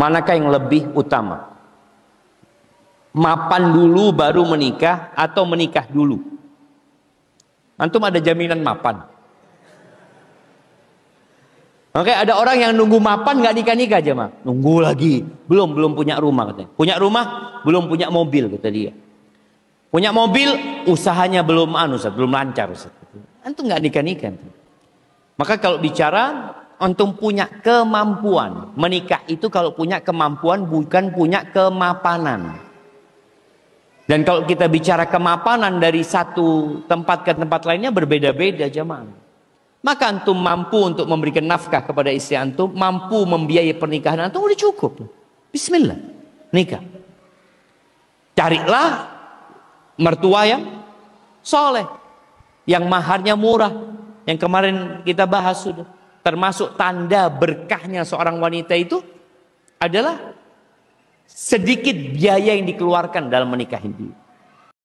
manakah yang lebih utama mapan dulu baru menikah atau menikah dulu antum ada jaminan mapan Oke, ada orang yang nunggu mapan nggak nikah nikah aja mah, nunggu lagi, belum belum punya rumah katanya, punya rumah belum punya mobil kata dia, punya mobil usahanya belum anu belum lancar Ustaz. antum nggak nikah nikah, maka kalau bicara Untung punya kemampuan. Menikah itu kalau punya kemampuan bukan punya kemapanan. Dan kalau kita bicara kemapanan dari satu tempat ke tempat lainnya berbeda-beda jemaah. Maka antum mampu untuk memberikan nafkah kepada istri antum, mampu membiayai pernikahan antum udah cukup. Bismillah, nikah. Carilah mertua yang soleh, yang maharnya murah, yang kemarin kita bahas sudah termasuk tanda berkahnya seorang wanita itu adalah sedikit biaya yang dikeluarkan dalam menikahi dia.